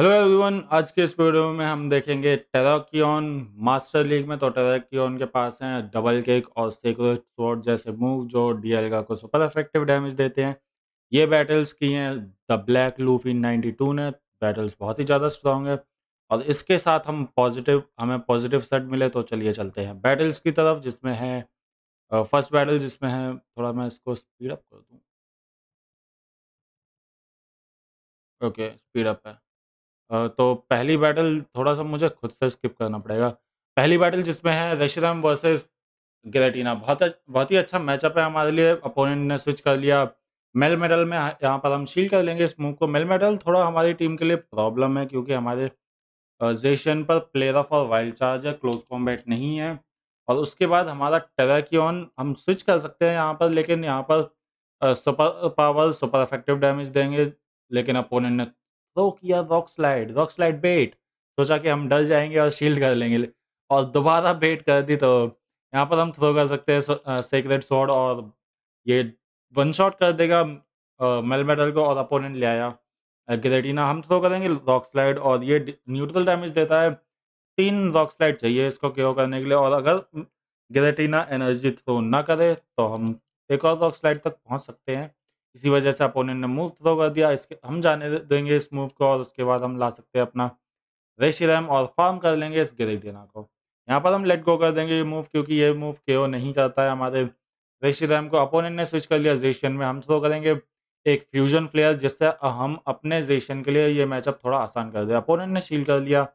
Hello everyone आज के इस वीडियो में हम देखेंगे टेराकियन मास्टर लीग में तो टेराकियन के पास हैं डबल केक और सीक्रेट स्वॉर्ड जैसे मूव जो डीएलगा को सुपर इफेक्टिव डैमेज देते हैं ये बैटल्स की हैं द ब्लैक लूफी 92 ने बैटल्स बहुत ही ज़्यादा स्ट्रॉन्ग है और इसके साथ हम पॉजिटिव हमें पॉजिटिव सेट मिले तो चलिए चलते हैं बैटल्स की तरफ जिसमें है फर्स्ट बैटल जिसमें है थोड़ा मैं इसको स्पीड अप कर दूँ ओके स्पीड अप है तो पहली बैटल थोड़ा-सा मुझे खुद से स्किप करना पड़ेगा। पहली बैटल जिसमें है रशरम वर्सेस गलेटीना बहुत बहुत ही अच्छा मैचअप है हमारे लिए, अपोनेंट ने स्विच कर लिया। मेल मेडल में यहाँ पर हम शील कर लेंगे इस मूव को। मेल मेडल थोड़ा हमारी टीम के लिए प्रॉब्लम है क्योंकि हमारे ज़ेशन पर प्लेयर ऑफ और वाइल्ड चार्ज है, क्लोज़ कॉम्बैट नहीं है। और उसके बाद हमारा ऑन हम स्विच कर सकते हैं यहाँ पर लेकिन यहाँ पर super power super effective damage देंगे, लेकिन अपोनेंट ने तो किया rock slide rock slide bait सोचा कि हम डर जाएंगे और शील्ड कर लेंगे और दोबारा बेट कर दी तो यहाँ पर हम थ्रो कर सकते हैं सेक्रेट शॉट uh, और ये वन शॉट कर देगा मेल uh, मेडल को और अपोनेंट ले आया ग्रेटिना uh, हम थ्रो करेंगे रॉक स्लाइड और ये न्यूट्रल डैमेज देता है तीन रॉक स्लाइड चाहिए इसको क्योर करने के लिए और अगर ग्रेटिना एनर्जी थ्रो ना करे तो हम एक और रॉक स्लाइड तक पहुँच सकते हैं इसी वजह से अपोनेंट ने मूव थ्रो तो कर दिया इसके हम जाने देंगे इस मूव को और उसके बाद हम ला सकते हैं अपना रेशी रैम और फार्म कर लेंगे इस डेना को यहाँ पर हम लेट गो कर देंगे ये मूव क्योंकि ये मूव के नहीं करता है हमारे रेशी रैम को अपोनेंट ने स्विच कर लिया जेशन में हम थ्रो करेंगे एक फ्यूजन प्लेयर जिससे हम अपने जेशन के लिए ये मैचअप थोड़ा आसान कर दे अपोनेंट ने शील कर लिया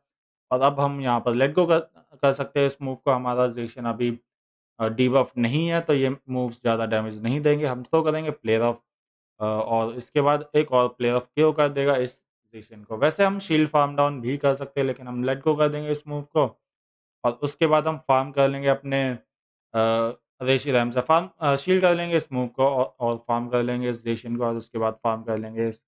और अब हम यहाँ पर लेट गो कर, कर सकते हैं इस मूव को हमारा जेशन अभी डीबफ नहीं है तो ये मूव्स ज़्यादा डैमेज नहीं देंगे हम थ्रो करेंगे प्लेयर ऑफ और इसके बाद एक और प्लेयर ऑफ के कर देगा इस पोजिशन को वैसे हम शील्ड फार्म डाउन भी कर सकते हैं लेकिन हम लेट को कर देंगे इस मूव को और उसके बाद हम फार्म कर लेंगे अपने रेशी रैम से फार्म शील्ड कर लेंगे इस मूव को और, और फार्म कर लेंगे इस जेशन को और उसके बाद फार्म कर लेंगे इस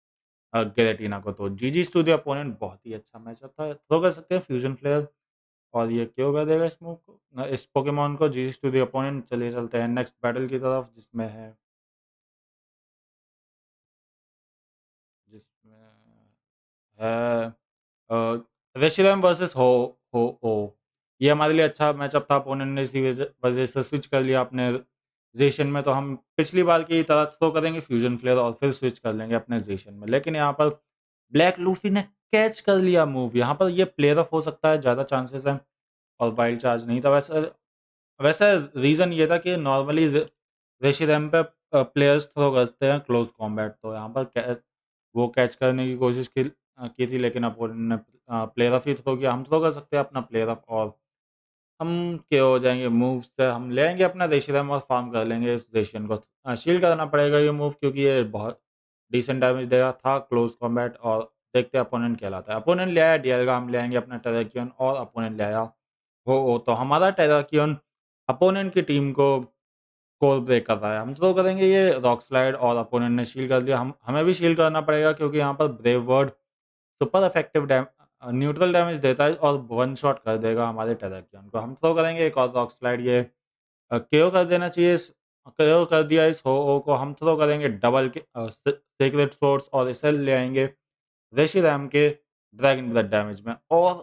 गेरेटीना को तो जी जी स्टूडियो अपोनेंट बहुत ही अच्छा मैचअप था थ्रो कर सकते हैं फ्यूजन फ्लेयर और ये क्यों कर देगा इस मूव को इस पोकेमॉन को जी जी स्टूडियो अपोनेंट चले चलते हैं नेक्स्ट बैटल की तरफ जिसमें है है वर्सेस हो हो ओ ये हमारे लिए अच्छा मैचअप था अपोनेंट ने इसी वजह से स्विच कर लिया अपने जेशन में तो हम पिछली बार की तरह थ्रो करेंगे फ्यूजन फ्लेयर और फिर स्विच कर लेंगे अपने जेशन में लेकिन यहाँ पर ब्लैक लूफी ने कैच कर लिया मूव यहाँ पर ये प्लेयर ऑफ हो सकता है ज़्यादा चांसेस हैं और वाइल्ड चार्ज नहीं था वैसे वैसे रीज़न ये था कि नॉर्मली रेशी रैम पे प्लेयर्स थ्रो करते हैं क्लोज कॉम्बैट तो यहाँ पर कैच वो कैच करने की कोशिश की की थी लेकिन अब ने प्लेयर ऑफ ही थ्रो तो किया हम थ्रो तो कर सकते हैं अपना प्लेयर ऑफ ऑल हम के हो जाएंगे मूव से हम लेंगे अपना रैम और फार्म कर लेंगे इस देशियन को शील करना पड़ेगा ये मूव क्योंकि ये बहुत डिसेंट डैमेज देगा था क्लोज कॉम्बैट और देखते हैं अपोनेंट क्या लाता है अपोनेंट ले आया डीएल का हम लेंगे अपना टेराक्यून और अपोनेंट ले आया हो ओ तो हमारा टेराक्यून अपोनेंट की टीम को कोर ब्रेक कर रहा है हम तो करेंगे ये रॉक स्लाइड और अपोनेंट ने शील कर दिया हम हमें भी शील करना पड़ेगा क्योंकि यहाँ पर brave bird super effective dam neutral damage देता है और वन शॉट कर देगा हमारे टेरेक्यन को हम थ्रो करेंगे एक और रॉक स्लाइड ये के कर देना चाहिए इस केओ कर दिया इस हो ओ को हम थ्रो करेंगे डबल के सीक्रेट फोर्स और इसे ले आएंगे रेशी रैम के ड्रैगन ब्लड डैमेज में और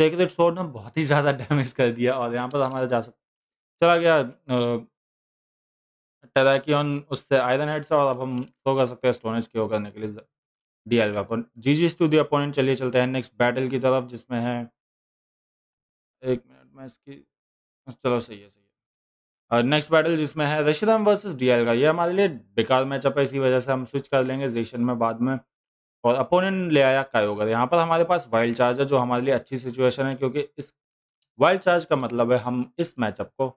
सीक्रेट फोर्स ने बहुत ही ज़्यादा डैमेज कर दिया और यहाँ पर हमारा जा सक चला गया टेराकिन उससे आयरन हेड से और अब हम थ्रो कर सकते हैं स्टोनेज के करने के लिए डीएल का जी टू दी अपोनेंट चलिए चलते हैं नेक्स्ट बैटल की तरफ जिसमें है एक मिनट में इसकी चलो सही है सही है और नेक्स्ट बैटल जिसमें है रशिदम वर्सेस डीएल का ये हमारे लिए बेकार मैचअप है इसी वजह से हम स्विच कर लेंगे जेशन में बाद में और अपोनेंट ले आया कायोगर यहाँ पर हमारे पास वाइल्ड चार्ज है जो हमारे लिए अच्छी सिचुएशन है क्योंकि इस वाइल्ड चार्ज का मतलब है हम इस मैचअप को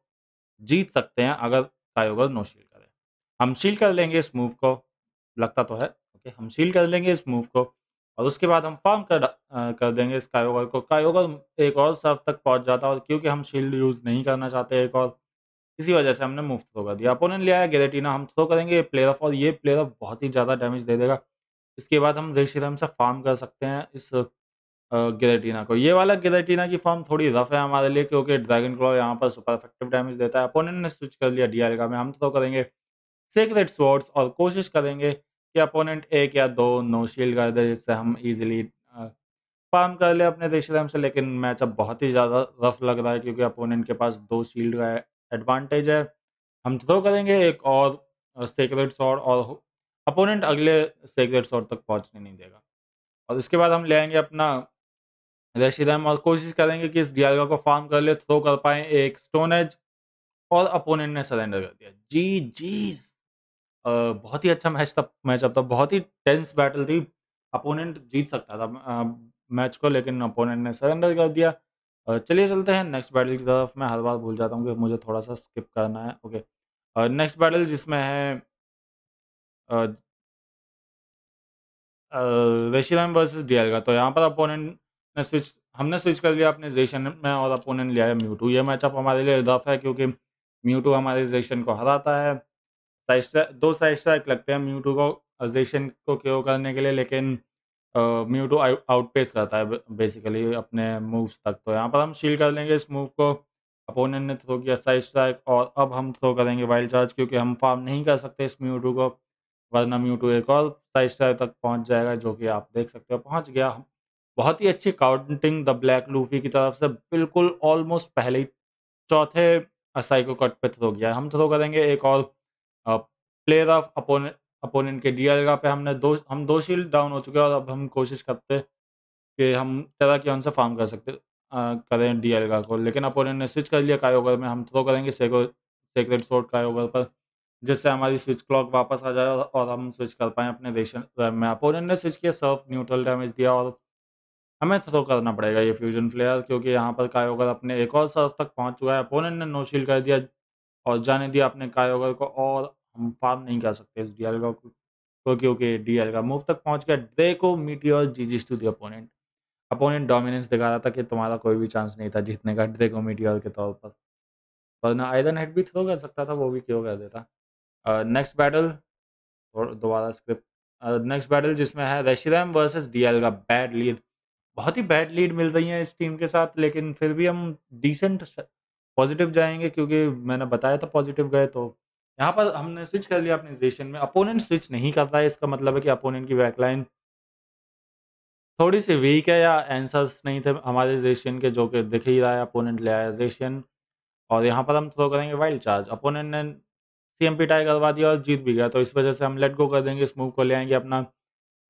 जीत सकते हैं अगर कायोगर नो शील्ड करें हम शील्ड कर लेंगे इस मूव को लगता तो है ओके हम सील कर लेंगे इस मूव को और उसके बाद हम फॉर्म कर आ, कर देंगे इस कायोगर को कायोगर एक और सर्फ तक पहुंच जाता है और क्योंकि हम शील्ड यूज़ नहीं करना चाहते एक और इसी वजह से हमने मुफ्त थ्रो कर दिया अपोनेंट लिया है गेरेटीना हम थ्रो करेंगे प्लेयर ऑफ और ये प्लेयर ऑफ बहुत ही ज़्यादा डैमेज दे देगा इसके बाद हम रेशीरम से फार्म कर सकते हैं इस गेरेटीना को ये वाला गेरेटीना की फॉर्म थोड़ी रफ है हमारे लिए क्योंकि ड्रैगन क्लॉ यहाँ पर सुपर इफेक्टिव डैमेज देता है अपोनेंट ने स्विच कर लिया डी का में हम थ्रो करेंगे सीक्रेट स्वॉर्ड्स और कोशिश करेंगे कि अपोनेंट एक या दो नो शील्ड कर दे जिससे हम इजीली फार्म कर ले अपने देश से लेकिन मैच अब बहुत ही ज़्यादा रफ लग रहा है क्योंकि अपोनेंट के पास दो शील्ड का एडवांटेज है हम थ्रो करेंगे एक और सेक्रेट शॉट और अपोनेंट अगले सेक्रेट शॉट तक पहुँचने नहीं देगा और उसके बाद हम लेंगे अपना रशीदम और कोशिश करेंगे कि इस डियालगा को फार्म कर ले थ्रो कर पाए एक स्टोनेज और अपोनेंट ने सरेंडर कर दिया जी जी बहुत ही अच्छा मैच-अप मैचअप था, तो बहुत ही टेंस बैटल थी। अपोनेंट जीत सकता था मैच को लेकिन अपोनेंट ने सरेंडर कर दिया। चलिए चलते हैं नेक्स्ट बैटल की तरफ, मैं हर बार भूल जाता हूँ कि मुझे थोड़ा-सा स्किप करना है, ओके। नेक्स्ट बैटल जिसमें है अ रेशीराम वर्सेस डी का, तो यहाँ पर अपोनेंट ने स्विच हमने स्विच कर लिया अपने ज़ेशन में और अपोनेंट लिया है म्यूटू। ये मैचअप हमारे लिए रफ है क्योंकि म्यूटू हमारे ज़ेशन को हराता है। दो दो स्ट्राइक लगते हैं म्यूटू को जेशन को क्यों करने के लिए लेकिन म्यूटू आउट पेस करता है बेसिकली अपने मूव्स तक तो यहाँ पर हम शील कर लेंगे इस मूव को अपोनेंट ने थ्रो किया साइड स्ट्राइक और अब हम थ्रो करेंगे वाइल्ड चार्ज क्योंकि हम फार्म नहीं कर सकते इस म्यूटू को वरना म्यूटू एक और साइड स्ट्राइक तक पहुँच जाएगा जो कि आप देख सकते हो पहुँच गया बहुत ही अच्छी काउंटिंग द ब्लैक लूफी की तरफ से बिल्कुल ऑलमोस्ट पहले ही चौथे साइको कट पे थ्रो किया हम थ्रो करेंगे एक और प्लेयर ऑफ अपोनेंट अपोनेंट के का पे हमने दो हम दो शील्ड डाउन हो चुके हैं और अब हम कोशिश करते कि हम तरह की उनसे फार्म कर सकते आ, करें डी को लेकिन अपोनेंट ने स्विच कर लिया कायोगर में हम थ्रो करेंगे सेको सेक्रेट शॉट कायोगर पर जिससे हमारी स्विच क्लॉक वापस आ जाए और हम स्विच कर पाएँ अपने देश रैम में अपोनेंट ने स्विच किया सर्फ न्यूट्रल डैमेज दिया और हमें थ्रो करना पड़ेगा ये फ्यूजन फ्लेयर क्योंकि यहाँ पर कायोगर अपने एक और सर्फ तक पहुँच चुका है अपोनेंट ने नो शील कर दिया और जाने दिया आपने कायोगर को और हम फार्म नहीं कर सकते इस डीएल को क्योंकि डीएल का मूव तक पहुंच गया ड्रे को मीटियोर जीजीज to the opponent opponent dominance दिखा रहा था कि तुम्हारा कोई भी चांस नहीं था जीतने का ड्रे को मीटियोर के तौर पर वरना आयदन हेड भी थ्रो कर सकता था वो भी क्यों कर देता नेक्स्ट बैटल दोबारा स्क्रिप्ट नेक्स्ट बैटल जिसमें है रेशिराम वर्सेज डी का बैड लीड बहुत ही बैड लीड मिल रही है इस टीम के साथ लेकिन फिर भी हम डिसेंट पॉजिटिव जाएंगे क्योंकि मैंने बताया था पॉजिटिव गए तो यहाँ पर हमने स्विच कर लिया अपने पोजीशन में अपोनेंट स्विच नहीं कर रहा है इसका मतलब है कि अपोनेंट की बैकलाइन थोड़ी सी वीक है या एंसर्स नहीं थे हमारे जेशियन के जो कि दिख ही रहा है अपोनेंट ले आया जेशियन और यहाँ पर हम थ्रो करेंगे वाइल्ड चार्ज अपोनेंट ने सी एम पी टाई करवा दिया और जीत भी गया तो इस वजह से हम लेट गो कर देंगे इस मूव को ले आएंगे अपना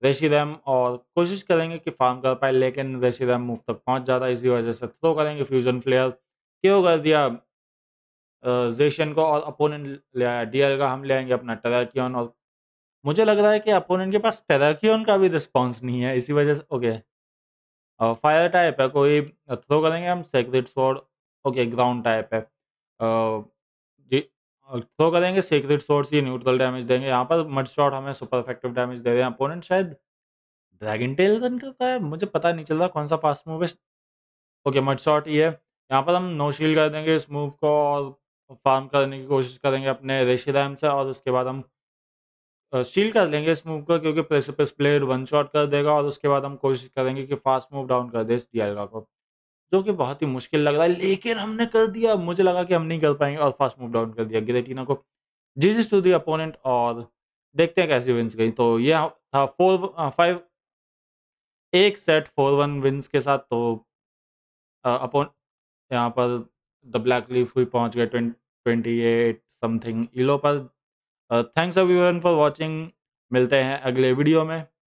रेशी रैम और कोशिश करेंगे कि फार्म कर पाए लेकिन रेशी रैम मूव तक पहुँच जाता है इसी वजह से थ्रो करेंगे फ्यूजन फ्लेयर क्यों कर दिया जेशन को और अपोनेंट ले आया डीएल का हम ले आएंगे अपना टेराकियन और मुझे लग रहा है कि अपोनेंट के पास टेराकियन का भी रिस्पॉन्स नहीं है इसी वजह से ओके फायर टाइप है कोई थ्रो करेंगे हम sacred sword okay ground type है जी थ्रो करेंगे सेक्रेट स्वॉर्ड ये न्यूट्रल डैमेज देंगे यहाँ पर मड शॉट हमें सुपर इफेक्टिव डैमेज दे रहे हैं अपोनेंट शायद ड्रैगन टेल रन करता है मुझे पता नहीं चल रहा कौन सा फास्ट मूव है ओके मड शॉट ये यहाँ पर हम नोशील कर देंगे इस मूव को और फार्म करने की कोशिश करेंगे अपने रेशी रैम से और उसके बाद हम शील कर लेंगे इस मूव को क्योंकि प्रेसिपिस प्लेयर वन शॉट कर देगा और उसके बाद हम कोशिश करेंगे कि फास्ट मूव डाउन कर दे इस डियालगा को जो कि बहुत ही मुश्किल लग रहा है लेकिन हमने कर दिया मुझे लगा कि हम नहीं कर पाएंगे और फास्ट मूव डाउन कर दिया गिरेटीना को जीज टू दी अपोनेंट और देखते हैं कैसी विंस गई तो ये था फोर फाइव एक सेट फोर वन विंस के साथ तो अपोन यहाँ पर द ब्लैक लीफ भी पहुँच गए ट्वेंटी एट समथिंग इलो पर थैंक्स एवरीवन फॉर वॉचिंग मिलते हैं अगले वीडियो में